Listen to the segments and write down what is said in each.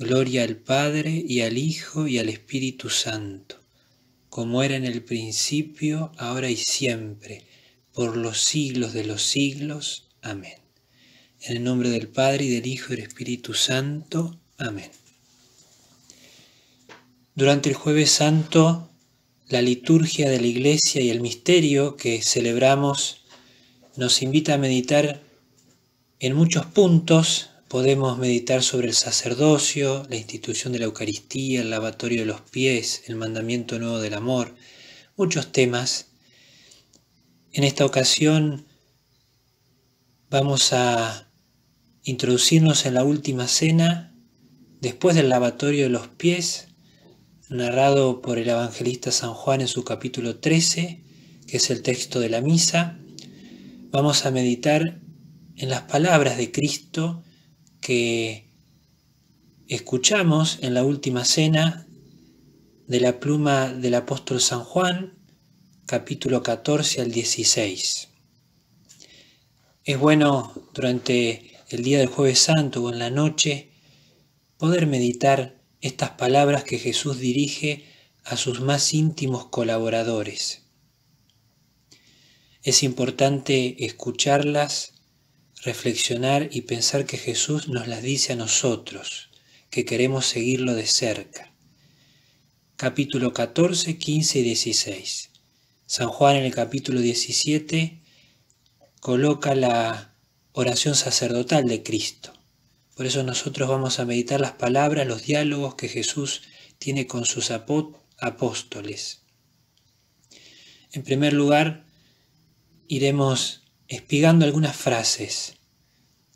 Gloria al Padre y al Hijo y al Espíritu Santo, como era en el principio, ahora y siempre, por los siglos de los siglos. Amén. En el nombre del Padre y del Hijo y del Espíritu Santo. Amén. Durante el jueves santo, la liturgia de la iglesia y el misterio que celebramos nos invita a meditar en muchos puntos Podemos meditar sobre el sacerdocio, la institución de la Eucaristía, el lavatorio de los pies, el mandamiento nuevo del amor, muchos temas. En esta ocasión vamos a introducirnos en la última cena después del lavatorio de los pies, narrado por el evangelista San Juan en su capítulo 13, que es el texto de la misa. Vamos a meditar en las palabras de Cristo que escuchamos en la última cena de la pluma del apóstol San Juan, capítulo 14 al 16. Es bueno durante el día del jueves santo o en la noche poder meditar estas palabras que Jesús dirige a sus más íntimos colaboradores. Es importante escucharlas reflexionar y pensar que Jesús nos las dice a nosotros, que queremos seguirlo de cerca. Capítulo 14, 15 y 16. San Juan en el capítulo 17 coloca la oración sacerdotal de Cristo. Por eso nosotros vamos a meditar las palabras, los diálogos que Jesús tiene con sus apóstoles. En primer lugar, iremos espigando algunas frases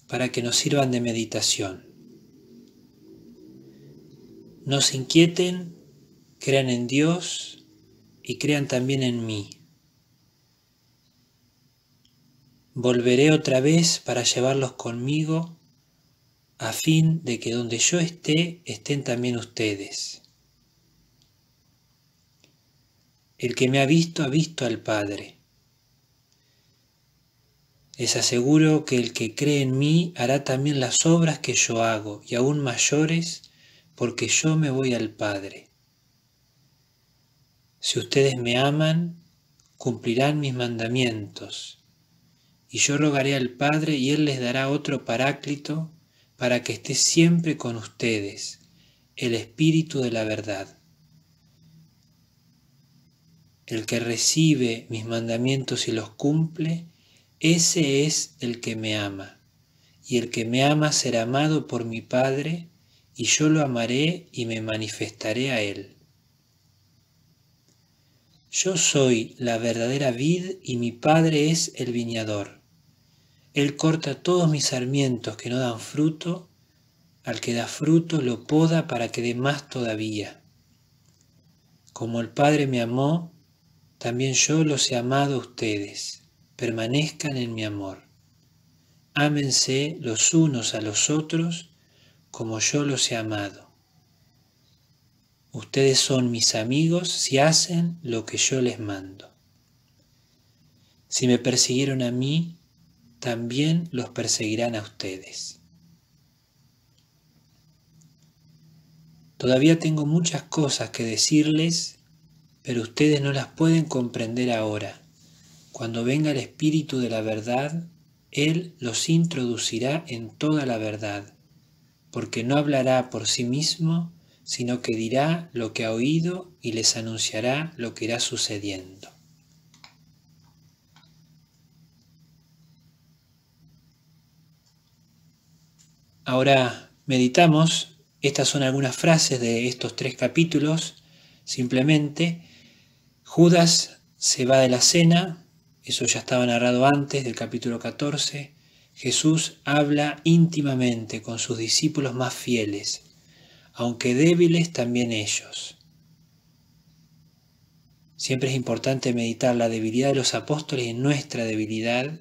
para que nos sirvan de meditación. No se inquieten, crean en Dios y crean también en mí. Volveré otra vez para llevarlos conmigo a fin de que donde yo esté estén también ustedes. El que me ha visto ha visto al Padre. Les aseguro que el que cree en mí hará también las obras que yo hago, y aún mayores, porque yo me voy al Padre. Si ustedes me aman, cumplirán mis mandamientos, y yo rogaré al Padre, y Él les dará otro paráclito, para que esté siempre con ustedes, el Espíritu de la verdad. El que recibe mis mandamientos y los cumple, ese es el que me ama, y el que me ama será amado por mi Padre, y yo lo amaré y me manifestaré a él. Yo soy la verdadera vid y mi Padre es el viñador. Él corta todos mis sarmientos que no dan fruto, al que da fruto lo poda para que dé más todavía. Como el Padre me amó, también yo los he amado a ustedes permanezcan en mi amor. Ámense los unos a los otros como yo los he amado. Ustedes son mis amigos si hacen lo que yo les mando. Si me persiguieron a mí, también los perseguirán a ustedes. Todavía tengo muchas cosas que decirles, pero ustedes no las pueden comprender ahora cuando venga el Espíritu de la verdad, Él los introducirá en toda la verdad, porque no hablará por sí mismo, sino que dirá lo que ha oído y les anunciará lo que irá sucediendo. Ahora meditamos, estas son algunas frases de estos tres capítulos, simplemente Judas se va de la cena, eso ya estaba narrado antes del capítulo 14, Jesús habla íntimamente con sus discípulos más fieles, aunque débiles también ellos. Siempre es importante meditar la debilidad de los apóstoles en nuestra debilidad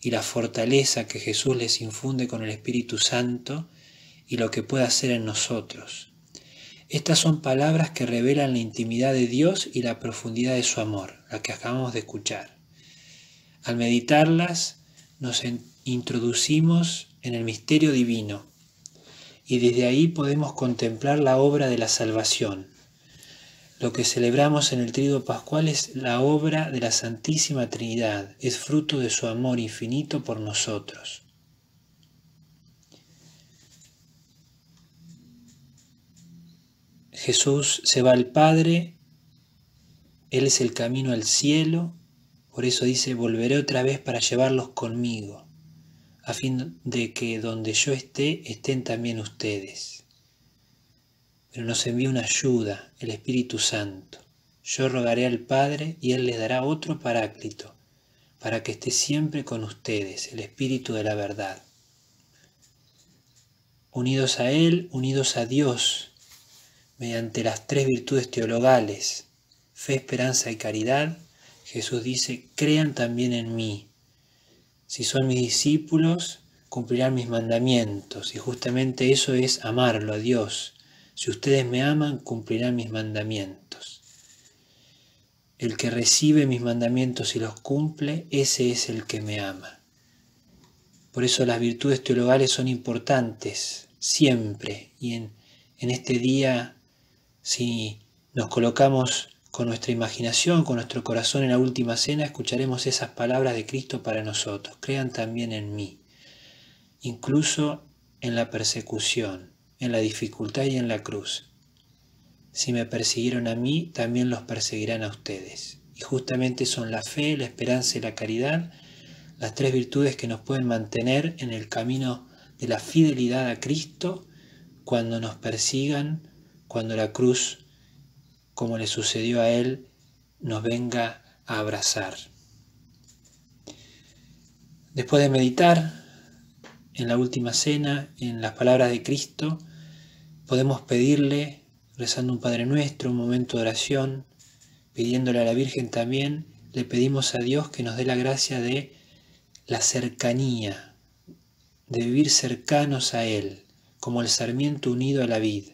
y la fortaleza que Jesús les infunde con el Espíritu Santo y lo que puede hacer en nosotros. Estas son palabras que revelan la intimidad de Dios y la profundidad de su amor, la que acabamos de escuchar. Al meditarlas nos introducimos en el misterio divino y desde ahí podemos contemplar la obra de la salvación. Lo que celebramos en el Tríodo Pascual es la obra de la Santísima Trinidad, es fruto de su amor infinito por nosotros. Jesús se va al Padre, Él es el camino al cielo, por eso dice, volveré otra vez para llevarlos conmigo, a fin de que donde yo esté estén también ustedes. Pero nos envía una ayuda, el Espíritu Santo. Yo rogaré al Padre y Él les dará otro paráclito, para que esté siempre con ustedes, el Espíritu de la verdad. Unidos a Él, unidos a Dios, mediante las tres virtudes teologales, fe, esperanza y caridad, Jesús dice, crean también en mí. Si son mis discípulos, cumplirán mis mandamientos. Y justamente eso es amarlo a Dios. Si ustedes me aman, cumplirán mis mandamientos. El que recibe mis mandamientos y los cumple, ese es el que me ama. Por eso las virtudes teologales son importantes siempre. Y en, en este día, si nos colocamos con nuestra imaginación, con nuestro corazón en la última cena, escucharemos esas palabras de Cristo para nosotros. Crean también en mí, incluso en la persecución, en la dificultad y en la cruz. Si me persiguieron a mí, también los perseguirán a ustedes. Y justamente son la fe, la esperanza y la caridad las tres virtudes que nos pueden mantener en el camino de la fidelidad a Cristo cuando nos persigan, cuando la cruz como le sucedió a él, nos venga a abrazar. Después de meditar en la última cena, en las palabras de Cristo, podemos pedirle, rezando un Padre Nuestro, un momento de oración, pidiéndole a la Virgen también, le pedimos a Dios que nos dé la gracia de la cercanía, de vivir cercanos a Él, como el sarmiento unido a la vid,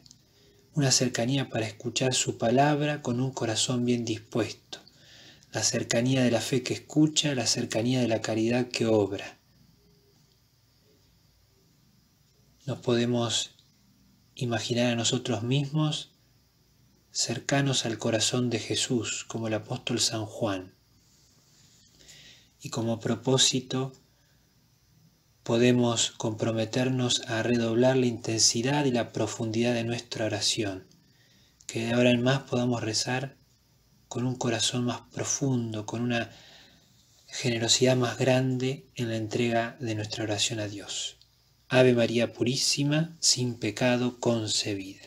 una cercanía para escuchar su palabra con un corazón bien dispuesto, la cercanía de la fe que escucha, la cercanía de la caridad que obra. Nos podemos imaginar a nosotros mismos cercanos al corazón de Jesús, como el apóstol San Juan. Y como propósito, podemos comprometernos a redoblar la intensidad y la profundidad de nuestra oración, que de ahora en más podamos rezar con un corazón más profundo, con una generosidad más grande en la entrega de nuestra oración a Dios. Ave María Purísima, sin pecado concebida.